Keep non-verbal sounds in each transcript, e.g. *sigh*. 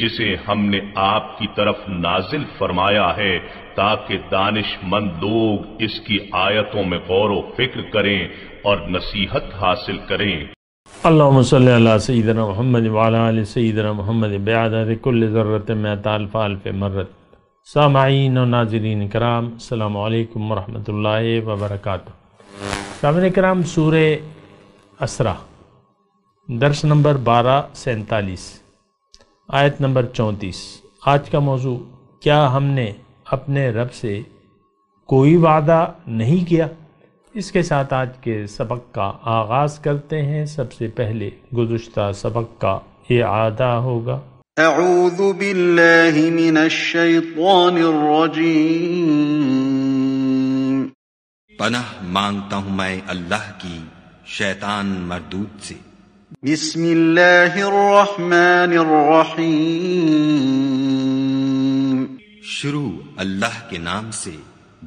जिसे हमने आपकी तरफ नाजिल फरमाया है ताकि दानिश मंद लोग इसकी आयतों में गौर व फिक्र करें और नसीहत हासिल करें अल्लाम सैदन महमद वाल सैदन सामाइन नाजरीन कराम अल्लाम वरहमल वबरक सामिन कराम सूर असरा दर्श नंबर बारह सैतालीस आयत नंबर चौंतीस आज का मौजू क्या हमने अपने रब से कोई वादा नहीं किया इसके साथ आज के सबक का आगाज़ करते हैं सबसे पहले गुजशत सबक का ये आदा होगा أعوذ بالله من الشيطان الرجيم पनाह मांगता हूँ मैं अल्लाह की शैतान मरदूत से بسم الله الرحمن الرحيم शुरू अल्लाह के नाम से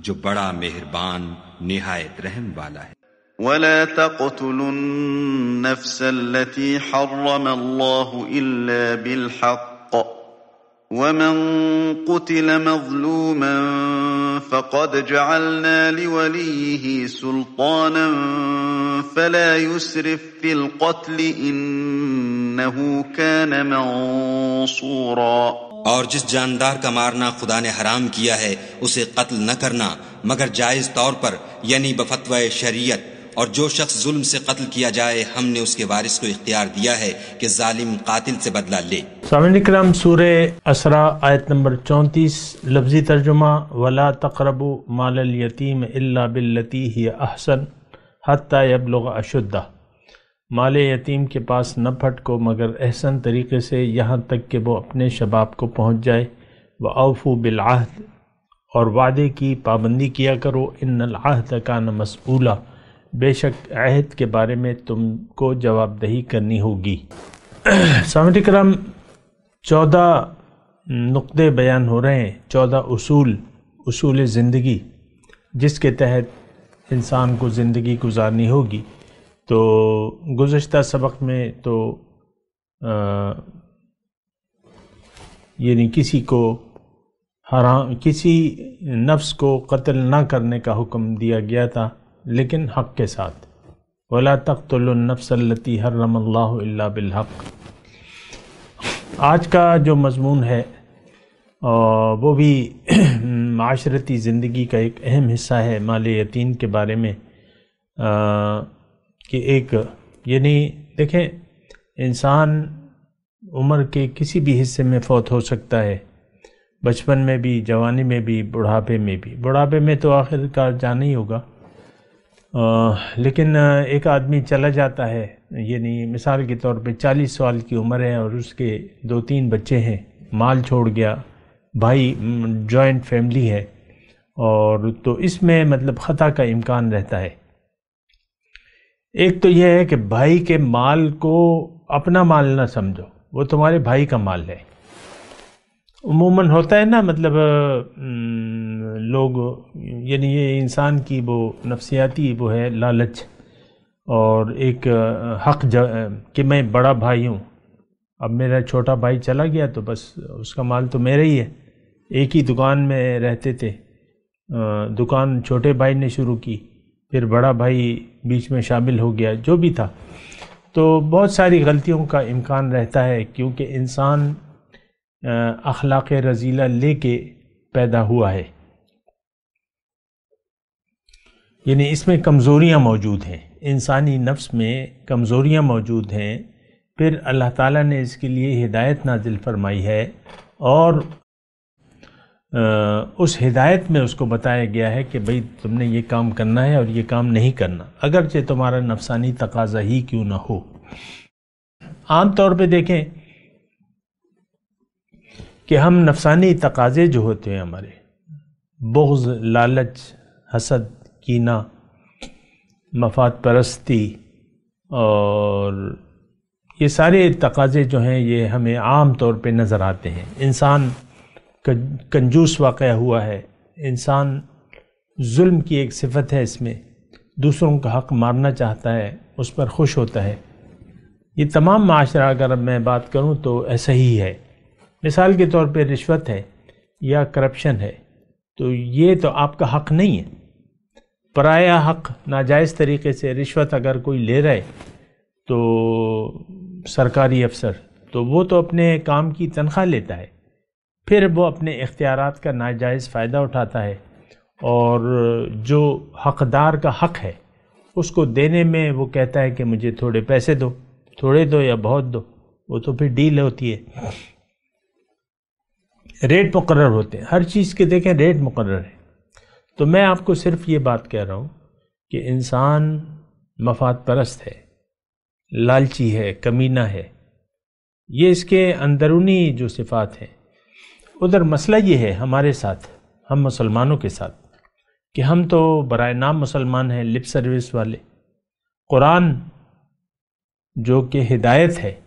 जो बड़ा मेहरबान निहायत रहम वाला है ولا تقتلوا النفس التي حرم الله إلا بالحق ومن قتل مظلوما فقد جعلنا لوليه سلطانا فلا يسرف في القتل إنه كان منصورا और जिस जानदार का मारना खुदा ने हराम किया है उसे कत्ल न करना मगर जायज तौर पर यानी बफतवा शरीयत और जो शख्स जुल्म से कत्ल किया जाए हमने उसके वारिस को इख्तियार दिया है कि जालिम कातिल से बदला ले सामिन सूर असरा आयत नंबर चौंतीस लफ्जी तर्जुमा वला तकरब माल यतीम अला बिलती ही अहसन हत यबलग अशुद्धा माल यतीम के पास न फटको मगर एहसन तरीके से यहाँ तक कि वो अपने शबाब को पहुँच जाए व अवफू बिलाहद और वादे की पाबंदी किया करो इन आहद का न मसबूला बेशक अहद के बारे में तुमको जवाबदही करनी होगी सामने कराम चौदह नुक्ते बयान हो रहे हैं चौदह उसूल उसूल ज़िंदगी जिसके तहत इंसान को ज़िंदगी गुजारनी होगी तो गुज्त सबक में तो यानी किसी को हराम किसी नफ्स को कत्ल ना करने का हुक्म दिया गया था लेकिन हक के साथ वला तख्तुलनफ़सलती हर्रम बिलहक आज का जो मजमून है वो भी *clears throat* माशरती ज़िंदगी का एक अहम हिस्सा है माल यतीन के बारे में कि एक यानी देखें इंसान उम्र के किसी भी हिस्से में फौत हो सकता है बचपन में भी जवानी में भी बुढ़ापे में भी बुढ़ापे में तो आखिरकार जाना ही होगा लेकिन एक आदमी चला जाता है ये नहीं मिसाल के तौर पे 40 साल की उम्र है और उसके दो तीन बच्चे हैं माल छोड़ गया भाई जॉइंट फैमिली है और तो इसमें मतलब ख़ता का इम्कान रहता है एक तो यह है कि भाई के माल को अपना माल ना समझो वो तुम्हारे भाई का माल है उमूमन होता है ना मतलब लोग यानी ये इंसान की वो नफसियाती वो है लालच और एक हक कि मैं बड़ा भाई हूँ अब मेरा छोटा भाई चला गया तो बस उसका माल तो मेरा ही है एक ही दुकान में रहते थे दुकान छोटे भाई ने शुरू की फिर बड़ा भाई बीच में शामिल हो गया जो भी था तो बहुत सारी गलतियों का इम्कान रहता है क्योंकि इंसान अखलाक रजीला लेके पैदा हुआ है यानी इसमें कमज़ोरियाँ मौजूद हैं इंसानी नफ्स में कमज़ोरियाँ मौजूद हैं फिर अल्लाह ताला ने इसके लिए हिदायत नाजिल फरमाई है और उस हिदायत में उसको बताया गया है कि भाई तुमने ये काम करना है और ये काम नहीं करना अगरचे तुम्हारा नफसानी तकाजा ही क्यों ना हो आम तौर पे देखें कि हम नफसानी तकाजे जो होते हैं हमारे बुग्ज़ लालच हसद कीना मफाद परस्ती और ये सारे तकाजे जो हैं ये हमें आम तौर पे नज़र आते हैं इंसान कंजूस वाक़ हुआ है इंसान जुल्म की एक सिफत है इसमें दूसरों का हक़ मारना चाहता है उस पर खुश होता है ये तमाम माशरा अगर मैं बात करूँ तो ऐसा ही है मिसाल के तौर पे रिश्वत है या करप्शन है तो ये तो आपका हक नहीं है पराया हक नाजायज़ तरीके से रिश्वत अगर कोई ले रहा है तो सरकारी अफसर तो वो तो अपने काम की तनख्वाह लेता है फिर वो अपने इख्तियार का नाजायज़ फ़ायदा उठाता है और जो हकदार का हक है उसको देने में वो कहता है कि मुझे थोड़े पैसे दो थोड़े दो या बहुत दो वो तो फिर डील होती है रेट मुकर होते हैं हर चीज़ के देखें रेट मुकर है तो मैं आपको सिर्फ ये बात कह रहा हूँ कि इंसान मफाद परस्त है लालची है कमीना है ये इसके अंदरूनी जो सिफात हैं उधर मसला ये है हमारे साथ हम मुसलमानों के साथ कि हम तो बर नाम मुसलमान हैं लिप सर्विस वाले कुरान जो कि हिदायत है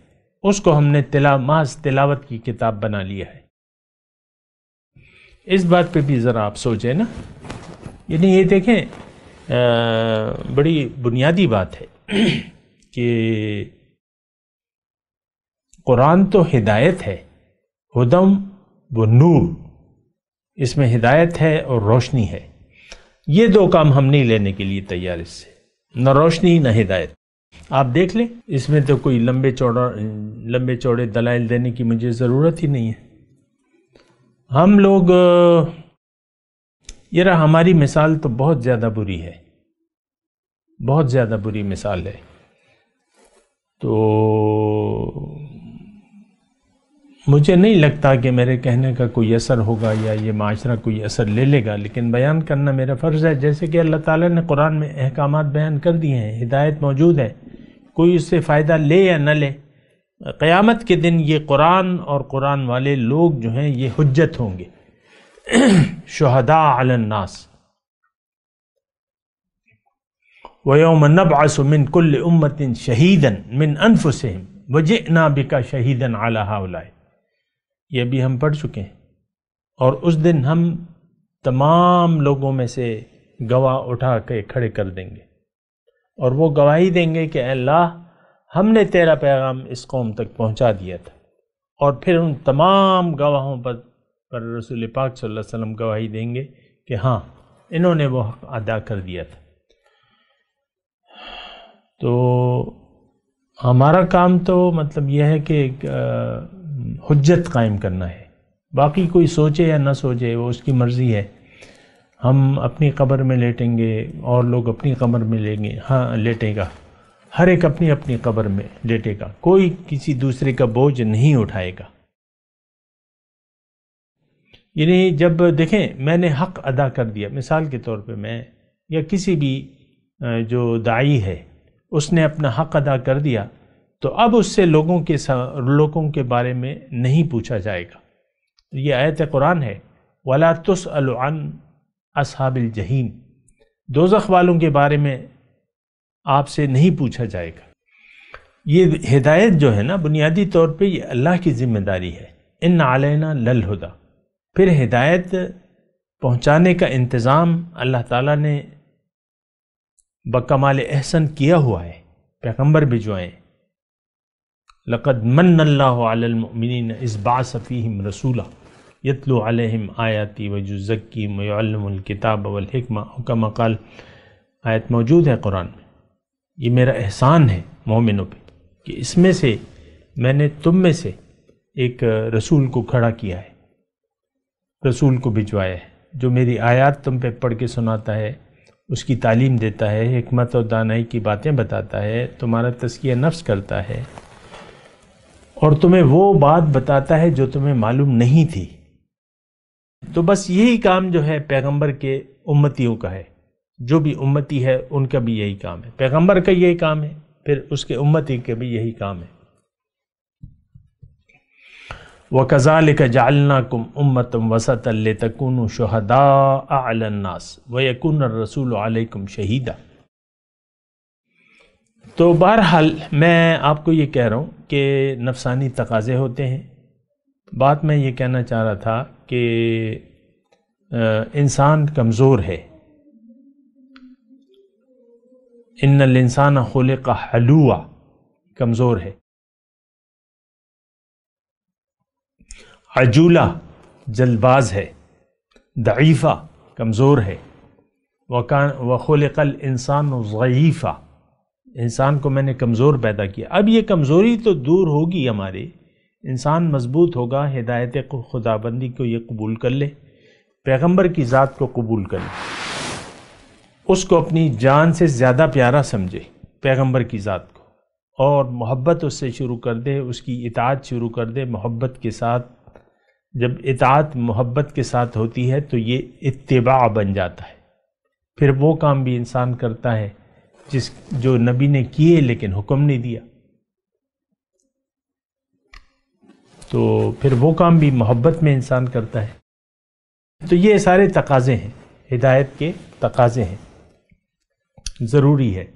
उसको हमने तिला माज तिलावत की किताब बना लिया है इस बात पे भी ज़रा आप सोचें ना यानी ये देखें आ, बड़ी बुनियादी बात है *clears throat* कि कुरान तो हिदायत है हदम व नूर इसमें हिदायत है और रोशनी है ये दो काम हम नहीं लेने के लिए तैयार इससे न रोशनी न हिदायत आप देख लें इसमें तो कोई लंबे चौड़ा लंबे चौड़े दलाइल देने की मुझे ज़रूरत ही नहीं है हम लोग रहा हमारी मिसाल तो बहुत ज़्यादा बुरी है बहुत ज़्यादा बुरी मिसाल है तो मुझे नहीं लगता कि मेरे कहने का कोई असर होगा या ये माशरा कोई असर ले लेगा लेकिन बयान करना मेरा फ़र्ज़ है जैसे कि अल्लाह ताला ने कुरान में अहकाम बयान कर दिए हैं हिदायत मौजूद है कोई उससे फ़ायदा ले या न ले क़यामत के दिन ये कुरान और कुरान वाले लोग जो हैं ये हजत होंगे *clears throat* शहदा अलन्नास व्योम नब मिन कुल उम्मतिन शहीदन मिन अनफुसहम वजे नाबिका शहीदन आलाहाउलाए ये भी हम पढ़ चुके हैं और उस दिन हम तमाम लोगों में से गवाह उठा के खड़े कर देंगे और वो गवाही देंगे कि अल्लाह हमने तेरा पैगाम इस कौम तक पहुंचा दिया था और फिर उन तमाम गवाहों पर पर रसूल पाक सल्लल्लाहु अलैहि वसल्लम गवाही देंगे कि हाँ इन्होंने वो हक अदा कर दिया था तो हमारा काम तो मतलब यह है कि हजत कायम करना है बाकी कोई सोचे या ना सोचे वो उसकी मर्ज़ी है हम अपनी कब्र में लेटेंगे और लोग अपनी कब्र में लेंगे हाँ लेटेगा हर एक अपनी अपनी कब्र में लेटेगा कोई किसी दूसरे का बोझ नहीं उठाएगा यानी जब देखें मैंने हक अदा कर दिया मिसाल के तौर पे मैं या किसी भी जो दाई है उसने अपना हक अदा कर दिया तो अब उससे लोगों के लोगों के बारे में नहीं पूछा जाएगा ये आयत कुरान है वला तुस अन असहाबिल जहीन दोजख वालों के बारे में आपसे नहीं पूछा जाएगा ये हिदायत जो है ना बुनियादी तौर पे ये अल्लाह की ज़िम्मेदारी है इन आलना लल हुदा फिर हिदायत पहुंचाने का इंतज़ाम अल्लाह ताला ने बकमाल एहसन किया हुआ है पैगम्बर भिजवाएँ लक़द मन्नमिन इसबासफ़ीम रसूला यतलो आलम आयाति वजुज़क्की मयलमकिताब वलहकमा कमकाल आयत मौजूद है कुरान में ये मेरा एहसान है मोमिनों पे कि इसमें से मैंने तुम में से एक रसूल को खड़ा किया है रसूल को भिजवाया है जो मेरी आयात तुम पे पढ़ के सुनाता है उसकी तालीम देता है हमत और दानाई की बातें बताता है तुम्हारा तस्किया नफ्स करता है और तुम्हें वो बात बताता है जो तुम्हें मालूम नहीं थी तो बस यही काम जो है पैगंबर के उम्मतियों का है जो भी उम्मती है उनका भी यही काम है पैगंबर का यही काम है फिर उसके उम्मती का भी यही काम है व कज़ाल का जालना कुम उम्मत वसत तकन शहदा अलन्नास व यकुन रसूल अलकुम शहीदा तो बहरहाल मैं आपको ये कह रहा हूँ कि नफसानी तकाज़े होते हैं बात मैं ये कहना चाह रहा था कि इंसान कमज़ोर है इन इंसान खोले का हलुआ कमज़ोर है अजूला जल्दबाज है दईफा कमज़ोर है वकान वखोल कल इंसान ज़ीफ़ा इंसान को मैंने कमज़ोर पैदा किया अब ये कमज़ोरी तो दूर होगी हमारे इंसान मजबूत होगा हिदायत को खुदाबंदी को ये कबूल कर ले पैगम्बर की ज़ात को कबूल कर ले उसको अपनी जान से ज़्यादा प्यारा समझे पैगंबर की ज़ात को और मोहब्बत उससे शुरू कर दे उसकी इतात शुरू कर दे मोहब्बत के साथ जब इतात मोहब्बत के साथ होती है तो ये इतबा बन जाता है फिर वो काम भी इंसान करता है जिस जो नबी ने किए लेकिन हुक्म नहीं दिया तो फिर वो काम भी मोहब्बत में इंसान करता है तो ये सारे तकाजे हैं हिदायत के तकाजे हैं ज़रूरी है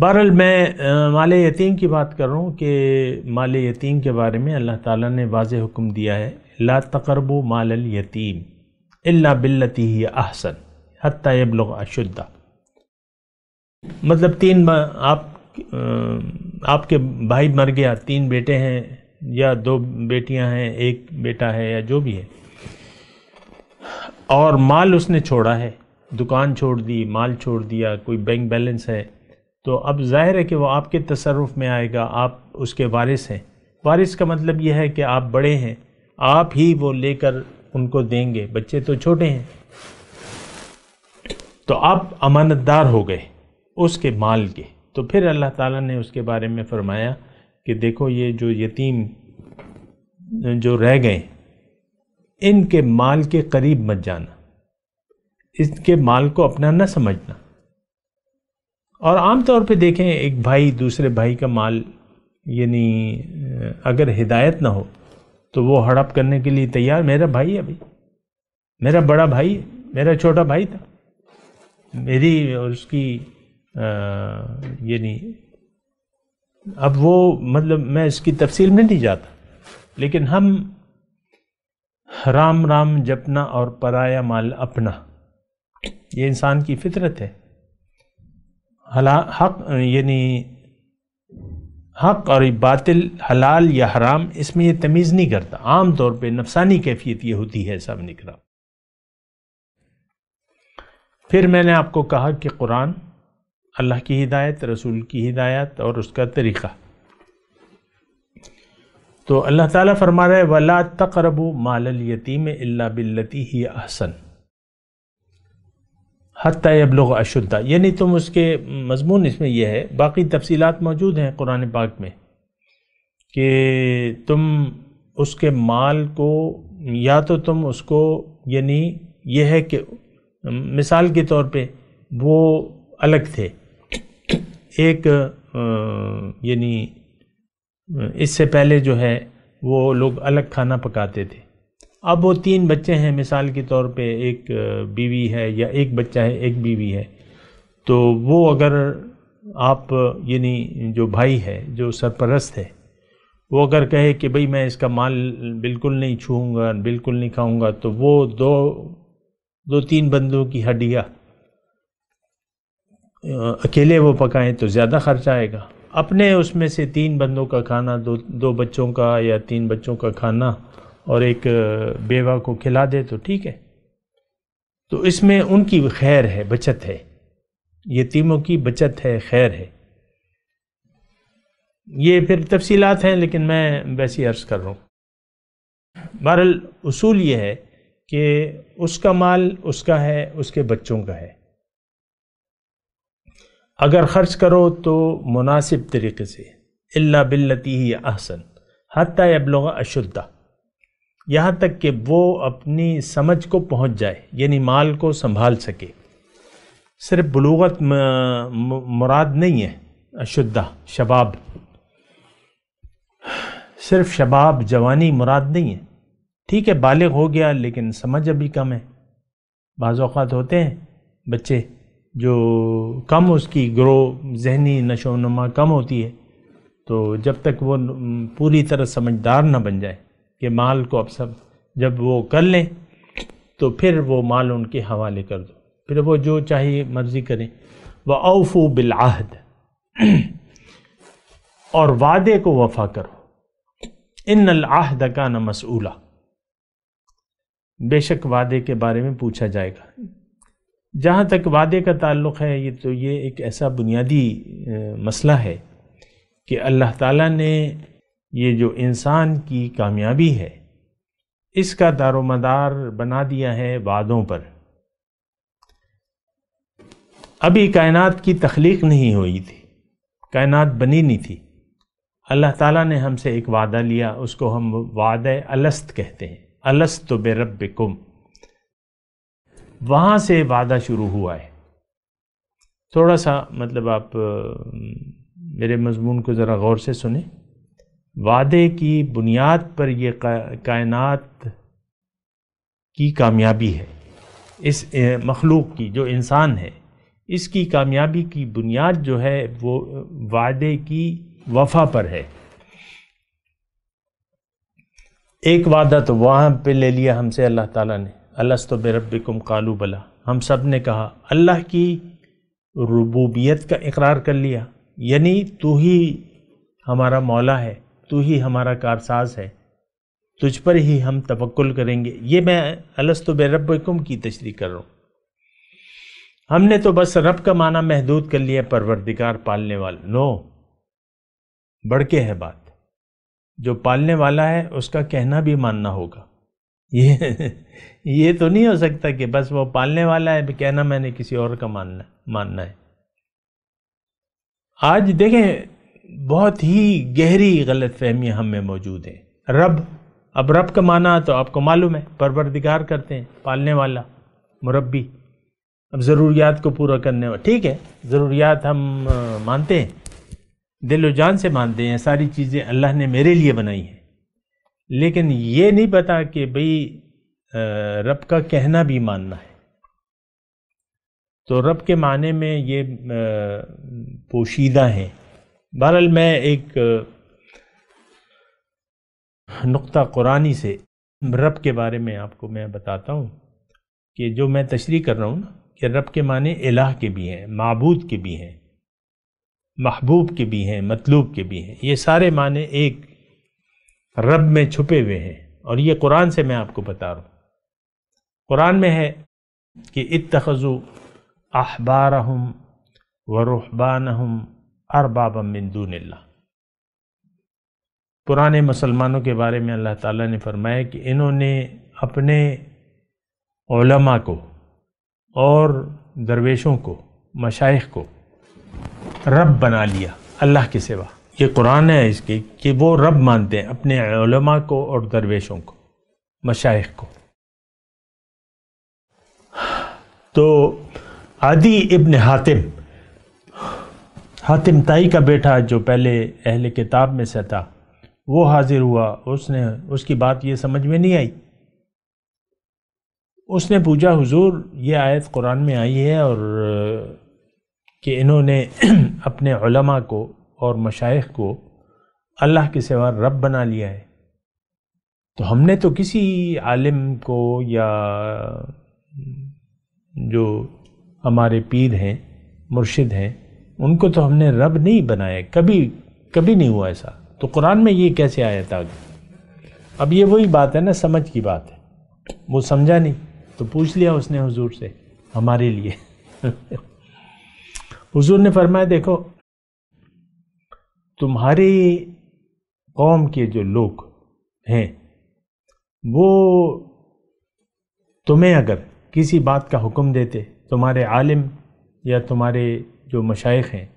बहरहाल मैं माल यतीम की बात कर रहा हूँ कि माल यतीम के बारे में अल्लाह ताला ने वाज हुक्म दिया है ला तकरब माल यतीम इल्ला बिल्लती ही अहसन हती यबलग मतलब तीन आप आपके भाई मर गया तीन बेटे हैं या दो बेटियां हैं एक बेटा है या जो भी है और माल उसने छोड़ा है दुकान छोड़ दी माल छोड़ दिया कोई बैंक बैलेंस है तो अब जाहिर है कि वो आपके तसरफ़ में आएगा आप उसके वारिस हैं वारिस का मतलब यह है कि आप बड़े हैं आप ही वो लेकर उनको देंगे बच्चे तो छोटे हैं तो आप अमानतदार हो गए उसके माल के तो फिर अल्लाह ताला ने उसके बारे में फरमाया कि देखो ये जो यतीम जो रह गए इनके माल के करीब मत जाना इसके माल को अपना न समझना और आमतौर पे देखें एक भाई दूसरे भाई का माल यानी अगर हिदायत ना हो तो वो हड़प करने के लिए तैयार मेरा भाई है भाई मेरा बड़ा भाई है मेरा छोटा भाई था मेरी और उसकी यानी अब वो मतलब मैं इसकी तफसील में नहीं जाता लेकिन हम राम राम जपना और पराया माल अपना ये इंसान की फितरत है हला हक यानी हक और बातिल हलाल या हराम इसमें ये तमीज़ नहीं करता आम तौर पे नफसानी कैफियत ये होती है सब निकरा फिर मैंने आपको कहा कि कुरान अल्लाह की हिदायत रसूल की हिदायत और उसका तरीक़ा तो अल्लाह ताला फरमा रहा है वला तकरबू माल यतीम अल्ला बिल्लती ही अहसन हती यबलग अशुद्धा यानी तुम उसके मजमून इसमें यह है बाकी तफसीत मौजूद हैं कुरान पाक में कि तुम उसके माल को या तो तुम उसको यानी यह है कि मिसाल के तौर पे वो अलग थे एक यानी इससे पहले जो है वो लोग अलग खाना पकाते थे अब वो तीन बच्चे हैं मिसाल के तौर पे एक बीवी है या एक बच्चा है एक बीवी है तो वो अगर आप यानी जो भाई है जो सरपरस्त है वो अगर कहे कि भाई मैं इसका माल बिल्कुल नहीं छूऊंगा बिल्कुल नहीं खाऊंगा तो वो दो दो तीन बंदों की हड्डियाँ अकेले वो पकाएं तो ज़्यादा खर्च आएगा अपने उसमें से तीन बंदों का खाना दो दो बच्चों का या तीन बच्चों का खाना और एक बेवा को खिला दे तो ठीक है तो इसमें उनकी खैर है बचत है यतीमों की बचत है खैर है ये फिर तफसीलात हैं लेकिन मैं वैसे अर्ज़ कर रहा हूँ बहरल उसूल ये है कि उसका माल उसका है उसके बच्चों का है अगर ख़र्च करो तो मुनासिब तरीके से अल्ला बिल्लती ही अहसन हती अबलोगा अशुद्धा यहाँ तक कि वो अपनी समझ को पहुँच जाए यानी माल को संभाल सके सिर्फ बलूगत मुराद नहीं है अशुद्धा शबाब सिर्फ शबाब जवानी मुराद नहीं है ठीक है बालिग हो गया लेकिन समझ अभी कम है बाज़ात होते हैं बच्चे जो कम उसकी ग्रो जहनी नशो नुमा कम होती है तो जब तक वो पूरी तरह समझदार ना बन जाए के माल को अब सब जब वो कर लें तो फिर वो माल उनके हवाले कर दो फिर वो जो चाहिए मर्ज़ी करें वह औफू बिलाहद *clears throat* और वादे को वफा करो इन अलाहद का न मसूला बेशक वादे के बारे में पूछा जाएगा जहाँ तक वादे का ताल्लुक है ये तो ये एक ऐसा बुनियादी मसला है कि अल्लाह ताला ने ये जो इंसान की कामयाबी है इसका दारोमदार बना दिया है वादों पर अभी कायनात की तख्लीक नहीं हुई थी कायनात बनी नहीं थी अल्लाह ताला ने हमसे एक वादा लिया उसको हम वाद अलस्त कहते हैं अलस्त तो बेरब कुम वहाँ से वादा शुरू हुआ है थोड़ा सा मतलब आप मेरे मजमून को ज़रा गौर से सुने वादे की बुनियाद पर यह कायनात की कामयाबी है इस मखलूक की जो इंसान है इसकी कामयाबी की बुनियाद जो है वो वादे की वफा पर है एक वादा तो वहाँ पे ले लिया हमसे अल्लाह ताला ने अल्लाह तो बेरबिकुम कालू बला हम सब ने कहा अल्लाह की रुबूबियत का इकरार कर लिया यानी तू ही हमारा मौला है तू ही हमारा कारसाज है तुझ पर ही हम तवक्ल करेंगे ये मैं अलस्त बेरबकुम की तशरी कर रहा हूँ हमने तो बस रब का माना महदूद कर लिया परवरदिगार पालने वाला नो बढ़ के है बात जो पालने वाला है उसका कहना भी मानना होगा ये ये तो नहीं हो सकता कि बस वो पालने वाला है कहना मैंने किसी और का मानना मानना है आज देखें बहुत ही गहरी गलत फहमियाँ हम में मौजूद हैं रब अब रब का माना तो आपको मालूम है परवरदिगार करते हैं पालने वाला मुरबी अब ज़रूरियात को पूरा करने वाला ठीक है ज़रूरियात हम मानते हैं दिल जान से मानते हैं सारी चीज़ें अल्लाह ने मेरे लिए बनाई हैं लेकिन ये नहीं पता कि भई रब का कहना भी मानना है तो रब के माने में ये पोशीदा हैं बहरहाल मैं एक नुक्ता कुरानी से रब के बारे में आपको मैं बताता हूँ कि जो मैं तशरी कर रहा हूँ ना कि रब के माने इलाह के भी हैं मबूद के भी हैं महबूब के भी हैं मतलूब के भी हैं ये सारे माने एक रब में छुपे हुए हैं और ये कुरान से मैं आपको बता रहा हूँ कुरान में है कि इतखज़ु अहबार हम व रुहबान हम अरबाब मिंदूनिल्ला पुराने मुसलमानों के बारे में अल्लाह ताला ने फरमाया कि इन्होंने अपने ओलमा को और दरवेशों को मशाइ को रब बना लिया अल्लाह के सिवा ये कुरान है इसकी कि वो रब मानते हैं अपने ओलमा को और दरवेशों को मशाइ को तो आदि इब्न हातिम हातिम ताई का बेटा जो पहले अहल किताब में से था वो हाजिर हुआ उसने उसकी बात ये समझ में नहीं आई उसने पूछा हुजूर ये आयत कुरान में आई है और कि इन्होंने *clears throat* अपने उलमा को और मशाइ को अल्लाह के सिवा रब बना लिया है तो हमने तो किसी आलिम को या जो हमारे पीर हैं मुर्शिद हैं उनको तो हमने रब नहीं बनाया कभी कभी नहीं हुआ ऐसा तो कुरान में ये कैसे आया था अब ये वही बात है ना समझ की बात है वो समझा नहीं तो पूछ लिया उसने हुजूर से हमारे लिए *laughs* हुजूर ने फरमाया देखो तुम्हारे कौम के जो लोग हैं वो तुम्हें अगर किसी बात का हुक्म देते तुम्हारे आलिम या तुम्हारे जो मशाइ हैं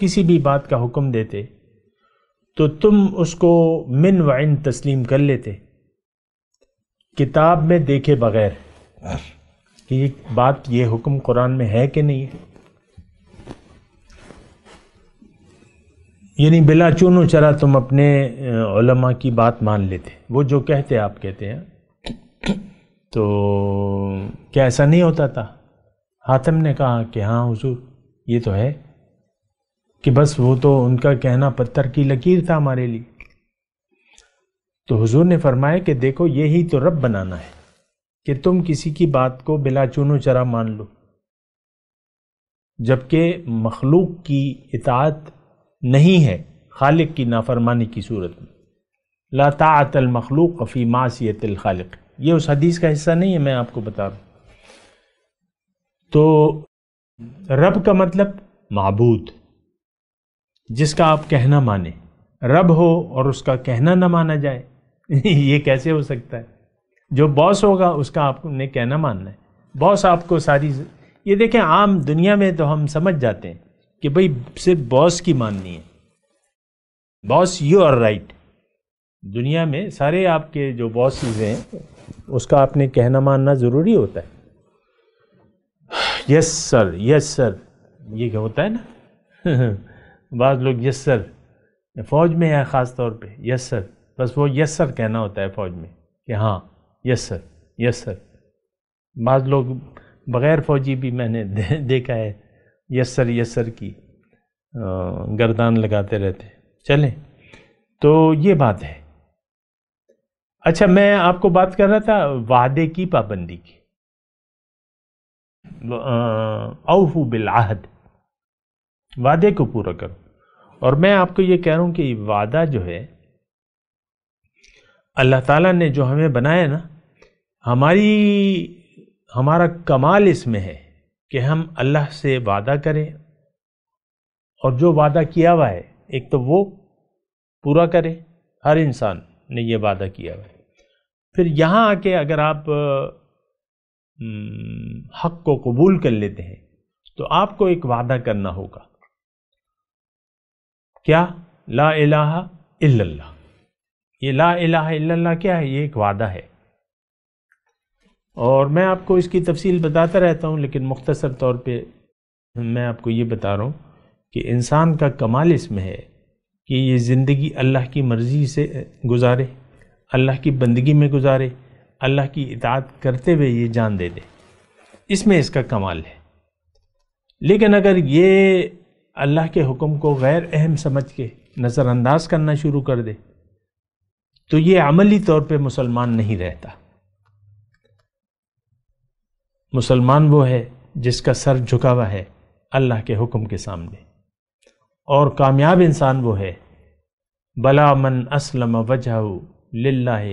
किसी भी बात का हुक्म देते तो तुम उसको मिन वन तस्लीम कर लेते किताब में देखे बगैर कि ये बात ये हुक्म कुरान में है कि नहीं है यानी बिला चूनो चरा तुम अपने उलमा की बात मान लेते वो जो कहते आप कहते हैं तो क्या ऐसा नहीं होता था हाथम ने कहा कि हाँ हजूर ये तो है कि बस वो तो उनका कहना पत्थर की लकीर था हमारे लिए तो हुजूर ने फरमाया कि देखो ये ही तो रब बनाना है कि तुम किसी की बात को बिला चूनो चरा मान लो जबकि मखलूक की इतात नहीं है खालिक की नाफरमानी की सूरत में लातातल मखलूक अफी मासीतल खालिक ये उस हदीस का हिस्सा नहीं है मैं आपको बता रहा हूँ तो रब का मतलब माबूद जिसका आप कहना माने रब हो और उसका कहना ना माना जाए *laughs* ये कैसे हो सकता है जो बॉस होगा उसका आपने कहना मानना है बॉस आपको सारी ये देखें आम दुनिया में तो हम समझ जाते हैं कि भाई सिर्फ बॉस की माननी है बॉस यू आर राइट दुनिया में सारे आपके जो बॉसेज हैं उसका आपने कहना मानना ज़रूरी होता है यस सर यस सर ये क्या होता है ना *laughs* बाद लोग यस सर फ़ौज में है ख़ास तौर पे यस सर बस वो यस सर कहना होता है फ़ौज में कि हाँ यस सर यस सर बाद लोग बग़ैर फ़ौजी भी मैंने *laughs* दे, देखा है यस सर यस सर की गर्दान लगाते रहते चलें तो ये बात है अच्छा मैं आपको बात कर रहा था वादे की पाबंदी की औफ बिल आहद वादे को पूरा करो और मैं आपको ये कह रहा हूँ कि वादा जो है अल्लाह ताला ने जो हमें बनाया ना हमारी हमारा कमाल इसमें है कि हम अल्लाह से वादा करें और जो वादा किया हुआ है एक तो वो पूरा करें हर इंसान ने ये वादा किया हुआ है फिर यहाँ आके अगर आप हम्म, हक को कबूल कर लेते हैं तो आपको एक वादा करना होगा क्या ला इलाहा इल्लल्लाह ये ला इलाहा इल्लल्लाह क्या है ये एक वादा है और मैं आपको इसकी तफसील बताता रहता हूँ लेकिन मुख्तसर तौर पे मैं आपको ये बता रहा हूँ कि इंसान का कमाल इसमें है कि ये ज़िंदगी अल्लाह की मर्ज़ी से गुजारे अल्लाह की बंदगी में गुजारे अल्लाह की इतात करते हुए ये जान दे दे इसमें इसका कमाल है लेकिन अगर ये अल्लाह के हुक्म को गैर अहम समझ के नज़रअंदाज करना शुरू कर दे तो ये अमली तौर पे मुसलमान नहीं रहता मुसलमान वो है जिसका सर झुका हुआ है अल्लाह के हुक्म के सामने और कामयाब इंसान वो है बला मन असलम वजह लाह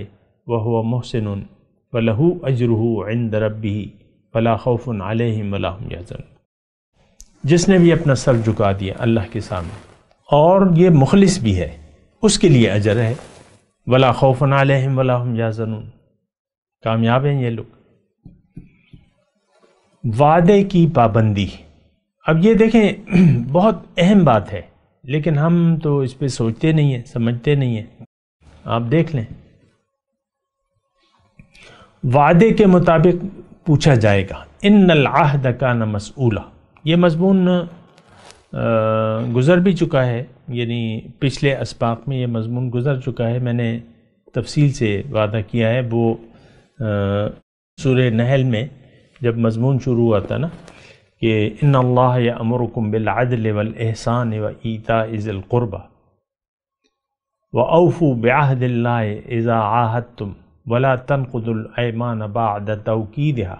वह मोहसिन व लहू अजरहू इन दरबी वला खौफ आलहम वलाम याजन जिसने भी अपना सर झुका दिया अल्लाह के सामने और ये मुखलिस भी है उसके लिए अजर है वला खौफ आलहम वलाम याजन कामयाब हैं ये लोग वादे की पाबंदी अब ये देखें बहुत अहम बात है लेकिन हम तो इस पर सोचते नहीं हैं समझते नहीं हैं आप देख लें वादे के मुताबिक पूछा जाएगा इन आहद का न मसूला ये मजमून गुज़र भी चुका है यानी पिछले इसबाक में ये मजमून गुज़र चुका है मैंने तफसील से वादा किया है वो सूर नहल में जब मजमून शुरू हुआ था ना कि इन अल्लाह या अमरकुम बिलदल वल एहसान व ईता इज़लक़ुरबा व अफ़ू ब्याहदिल्ला इज़ा आहत तुम ولا تنقضوا الأيمان بعد توكيدها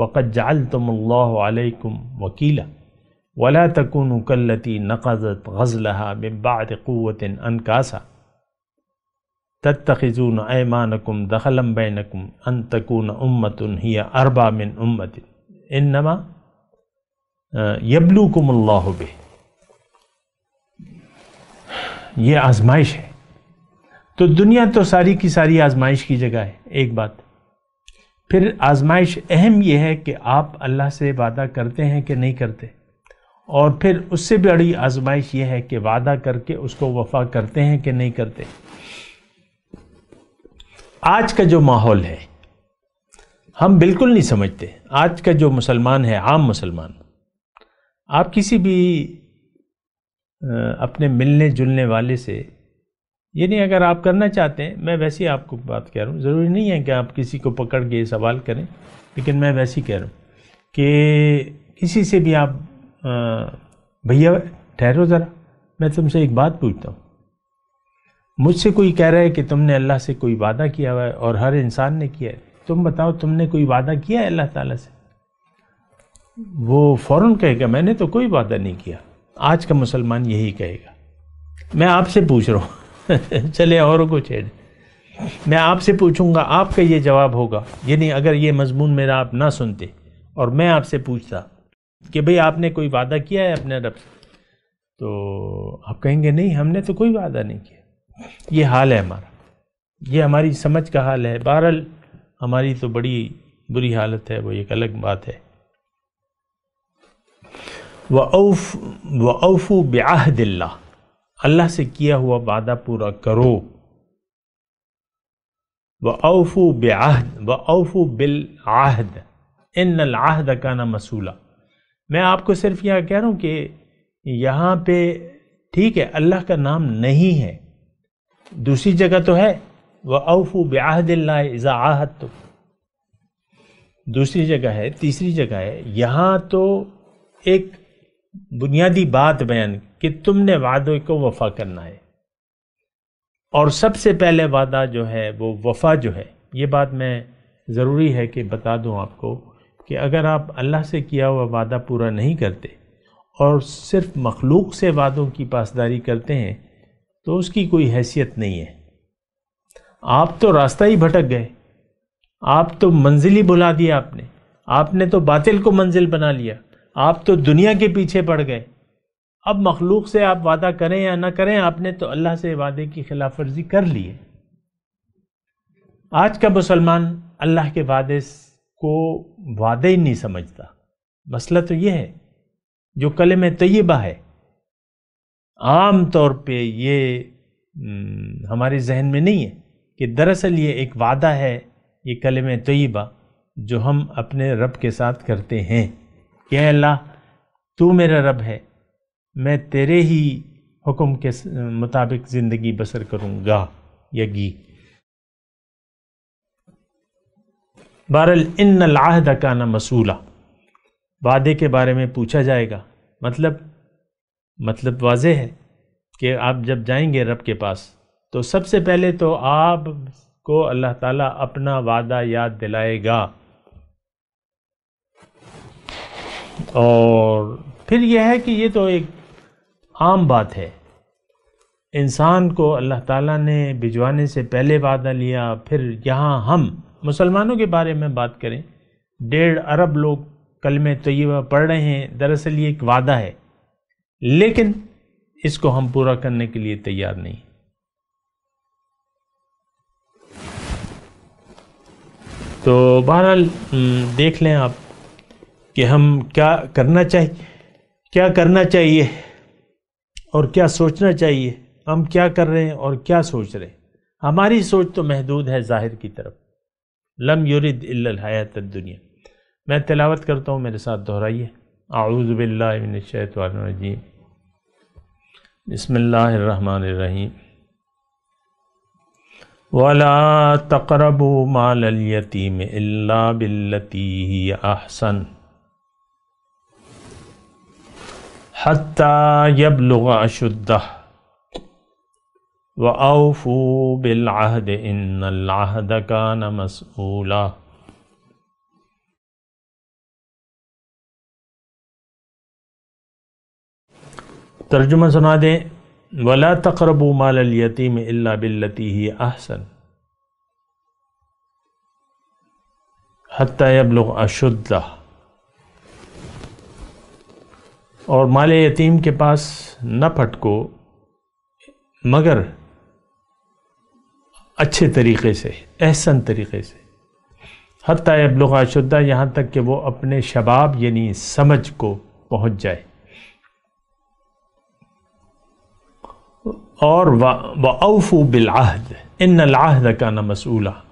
وقد جعلتم الله عليكم وكيلا ولا تكونوا كالتي نقضت غزلها من بعد قوة أنكاسا تتخذون أيمانكم دخلا بينكم أن تكون أمة هي أربع من أمة إنما آه، يبلوكم الله به یہ آزمائش ہے तो दुनिया तो सारी की सारी आजमाइश की जगह है एक बात फिर आजमाइश अहम यह है कि आप अल्लाह से वादा करते हैं कि नहीं करते और फिर उससे भी बड़ी आजमाइश यह है कि वादा करके उसको वफा करते हैं कि नहीं करते आज का जो माहौल है हम बिल्कुल नहीं समझते आज का जो मुसलमान है आम मुसलमान आप किसी भी अपने मिलने जुलने वाले से ये नहीं अगर आप करना चाहते हैं मैं वैसे ही आपको बात कह रहा हूँ ज़रूरी नहीं है कि आप किसी को पकड़ के सवाल करें लेकिन मैं वैसे ही कह रहा हूँ कि किसी से भी आप भैया ठहरो ज़रा मैं तुमसे एक बात पूछता हूँ मुझसे कोई कह रहा है कि तुमने अल्लाह से कोई वादा किया हुआ है और हर इंसान ने किया है तुम बताओ तुमने कोई वादा किया है अल्लाह ताला से वो फ़ौरन कहेगा मैंने तो कोई वादा नहीं किया आज का मुसलमान यही कहेगा मैं आपसे पूछ रहा हूँ *laughs* चले और कुछ है मैं आपसे पूछूंगा आपका ये जवाब होगा यानी अगर ये मजमून मेरा आप ना सुनते और मैं आपसे पूछता कि भाई आपने कोई वादा किया है अपने रब से तो आप कहेंगे नहीं हमने तो कोई वादा नहीं किया ये हाल है हमारा ये हमारी समझ का हाल है बहरहाल हमारी तो बड़ी बुरी हालत है वो एक अलग बात है वह औफू ब्याह दिल्ला अल्लाह से किया हुआ वादा पूरा करो व अवफू बेहद व अवफू बिल आहद इन आहद का ना मसूला मैं आपको सिर्फ यह कह रहा हूँ कि यहाँ पे ठीक है अल्लाह का नाम नहीं है दूसरी जगह तो है वह अवफू बेहद इज़ा आहद तो दूसरी जगह है तीसरी जगह है यहाँ तो एक बुनियादी बात बयान कि तुमने वादों को वफा करना है और सबसे पहले वादा जो है वो वफा जो है ये बात मैं ज़रूरी है कि बता दूं आपको कि अगर आप अल्लाह से किया हुआ वादा पूरा नहीं करते और सिर्फ मखलूक से वादों की पासदारी करते हैं तो उसकी कोई हैसियत नहीं है आप तो रास्ता ही भटक गए आप तो मंजिल ही बुला दिया आपने आपने तो बातिल को मंजिल बना लिया आप तो दुनिया के पीछे पड़ गए अब मखलूक से आप वादा करें या ना करें आपने तो अल्लाह से वादे की खिलाफ वर्जी कर ली है आज का मुसलमान अल्लाह के वादे को वादे ही नहीं समझता मसला तो यह है जो कले में तयबा है आम तौर पे ये हम्म, हमारे जहन में नहीं है कि दरअसल ये एक वादा है ये कले में तयबा जो हम अपने रब के साथ करते हैं कि अल्लाह तू मेरा रब है मैं तेरे ही हुक्म के मुताबिक ज़िंदगी बसर करूँगा यगी बहरल इन लाहद का ना मसूला वादे के बारे में पूछा जाएगा मतलब मतलब वाज है कि आप जब जाएंगे रब के पास तो सबसे पहले तो आप को अल्लाह ताला अपना वादा याद दिलाएगा और फिर यह है कि ये तो एक आम बात है इंसान को अल्लाह ताला ने भिजवाने से पहले वादा लिया फिर यहाँ हम मुसलमानों के बारे में बात करें डेढ़ अरब लोग कलमे तयबा पढ़ रहे हैं दरअसल ये एक वादा है लेकिन इसको हम पूरा करने के लिए तैयार नहीं तो बहरहाल देख लें आप कि हम क्या करना चाहिए क्या करना चाहिए और क्या सोचना चाहिए हम क्या कर रहे हैं और क्या सोच रहे हैं हमारी सोच तो महदूद है ज़ाहिर की तरफ लम युरद हयात दुनिया मैं तिलावत करता हूँ मेरे साथ दोहराइए आऊज़बिल्लाशतवानजीम बसमीम वला तकरबू माल यतीम अल्ला बिल्लती अहसन حتى يبلغ أشده وأوفوا بالعهد إن العهد كان مسؤولا ترجمة سنا دیں ولا تقربوا مال اليتيم إلا بالتي هي أحسن حتى يبلغ أشده और माल यतीम के पास न फटको मगर अच्छे तरीके से एहसन तरीके से हती अबलग अशुद्धा यहाँ तक कि वो अपने शबाब यानी समझ को पहुँच जाए और वफ़ू बिलाहद इन लाहद का न मसूला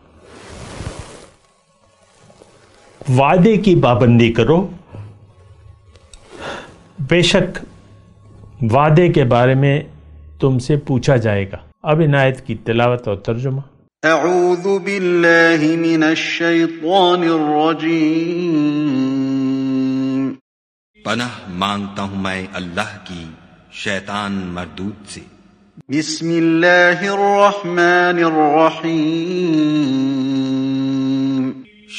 वादे की पाबंदी करो बेशक वादे के बारे में तुमसे पूछा जाएगा अब इनायत की तिलावत और तर्जुमा أعوذ पनाह मांगता हूं मैं अल्लाह की शैतान मरदूत से بسم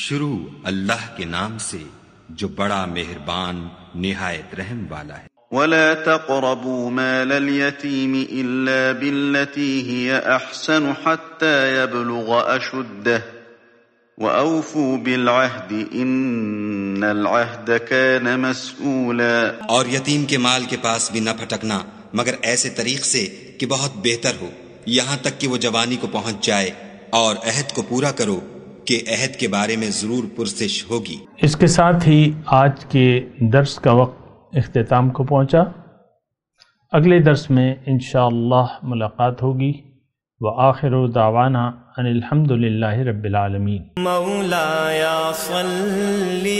शुरू अल्लाह के नाम से जो बड़ा मेहरबान निहायत रहम वाला है ولا تقربوا مال اليتيم الا بالتي هي احسن حتى يبلغ اشده واوفوا بالعهد ان العهد كان مسؤولا اور یتیم کے مال کے پاس بھی نہ پھٹکنا مگر ایسے طریق سے کہ بہت بہتر ہو یہاں تک کہ وہ جوانی کو پہنچ جائے اور عہد کو پورا کرو के अहद के बारे में ज़रूर पुरसिश होगी इसके साथ ही आज के दर्स का वक्त अख्ताम को पहुँचा अगले दर्स में इन मुलाकात होगी व आखिर दावाना अनिलहमदिल्ला रबालमीन मौलाया सल्ली